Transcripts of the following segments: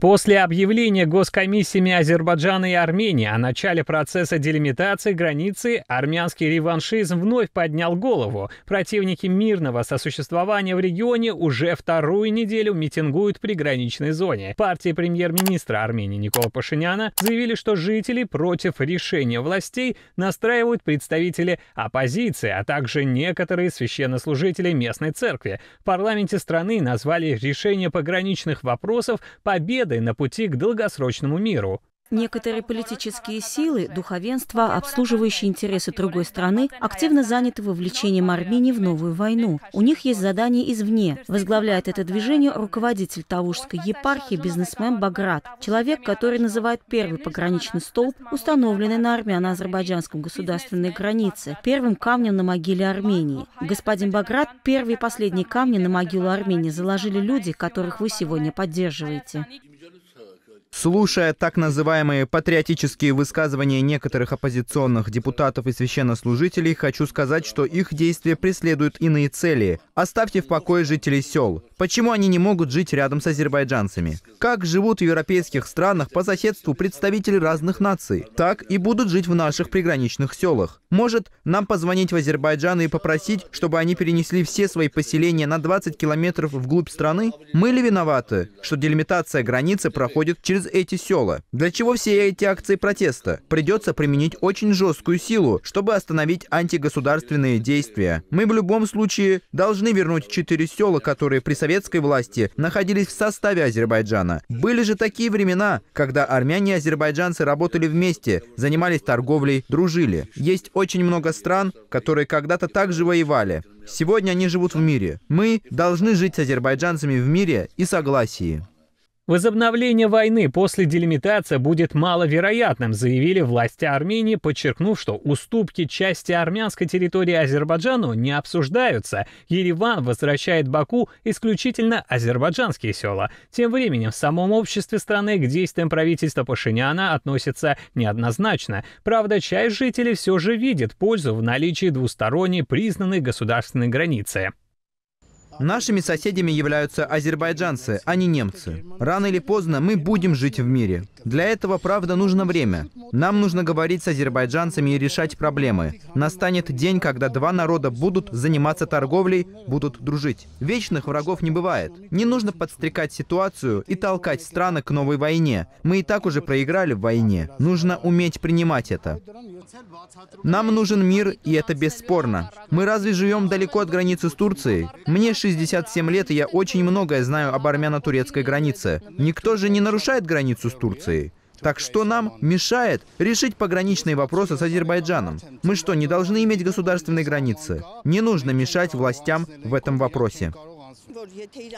После объявления госкомиссиями Азербайджана и Армении о начале процесса делимитации границы армянский реваншизм вновь поднял голову. Противники мирного сосуществования в регионе уже вторую неделю митингуют в приграничной зоне. Партии премьер-министра Армении Никола Пашиняна заявили, что жители против решения властей настраивают представители оппозиции, а также некоторые священнослужители местной церкви. В парламенте страны назвали решение пограничных вопросов победой преградой на пути к долгосрочному миру. Некоторые политические силы, духовенство, обслуживающие интересы другой страны, активно заняты вовлечением Армении в новую войну. У них есть задание извне. Возглавляет это движение руководитель Тавушской епархии, бизнесмен Баграт, человек, который называет первый пограничный столб, установленный на армяно-азербайджанском государственной границе, первым камнем на могиле Армении. Господин Баграт, первые и последние камни на могилу Армении заложили люди, которых вы сегодня поддерживаете. Слушая так называемые патриотические высказывания некоторых оппозиционных депутатов и священнослужителей, хочу сказать, что их действия преследуют иные цели. Оставьте в покое жителей сел. Почему они не могут жить рядом с азербайджанцами? Как живут в европейских странах по соседству представители разных наций, так и будут жить в наших приграничных селах. Может, нам позвонить в Азербайджан и попросить, чтобы они перенесли все свои поселения на 20 километров вглубь страны? Мы ли виноваты, что делимитация границы проходит через эти села? Для чего все эти акции протеста? Придется применить очень жесткую силу, чтобы остановить антигосударственные действия. Мы в любом случае должны вернуть четыре села, которые присоединились советской власти находились в составе Азербайджана. Были же такие времена, когда армяне и азербайджанцы работали вместе, занимались торговлей, дружили. Есть очень много стран, которые когда-то также воевали. Сегодня они живут в мире. Мы должны жить с азербайджанцами в мире и согласии. Возобновление войны после делимитации будет маловероятным, заявили власти Армении, подчеркнув, что уступки части армянской территории Азербайджану не обсуждаются. Ереван возвращает Баку исключительно азербайджанские села. Тем временем в самом обществе страны к действиям правительства Пашиняна относятся неоднозначно. Правда, часть жителей все же видит пользу в наличии двусторонней признанной государственной границы. Нашими соседями являются азербайджанцы, а не немцы. Рано или поздно мы будем жить в мире. Для этого, правда, нужно время. Нам нужно говорить с азербайджанцами и решать проблемы. Настанет день, когда два народа будут заниматься торговлей, будут дружить. Вечных врагов не бывает. Не нужно подстрекать ситуацию и толкать страны к новой войне. Мы и так уже проиграли в войне. Нужно уметь принимать это. Нам нужен мир, и это бесспорно. Мы разве живем далеко от границы с Турцией? Мне 60 67 лет, и я очень многое знаю об армяно-турецкой границе. Никто же не нарушает границу с Турцией. Так что нам мешает решить пограничные вопросы с Азербайджаном? Мы что, не должны иметь государственные границы? Не нужно мешать властям в этом вопросе.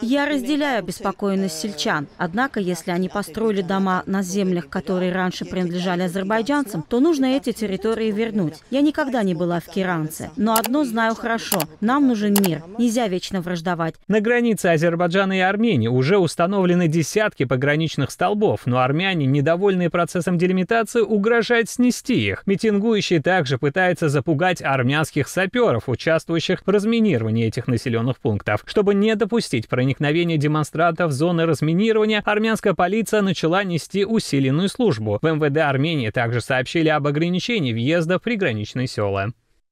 Я разделяю беспокойность сельчан. Однако, если они построили дома на землях, которые раньше принадлежали азербайджанцам, то нужно эти территории вернуть. Я никогда не была в Киранце. Но одно знаю хорошо. Нам нужен мир. Нельзя вечно враждовать. На границе Азербайджана и Армении уже установлены десятки пограничных столбов, но армяне, недовольные процессом делимитации, угрожают снести их. Митингующие также пытаются запугать армянских саперов, участвующих в разминировании этих населенных пунктов, чтобы не допустить проникновения демонстрантов в зоны разминирования, армянская полиция начала нести усиленную службу. В МВД Армении также сообщили об ограничении въезда в приграничные села.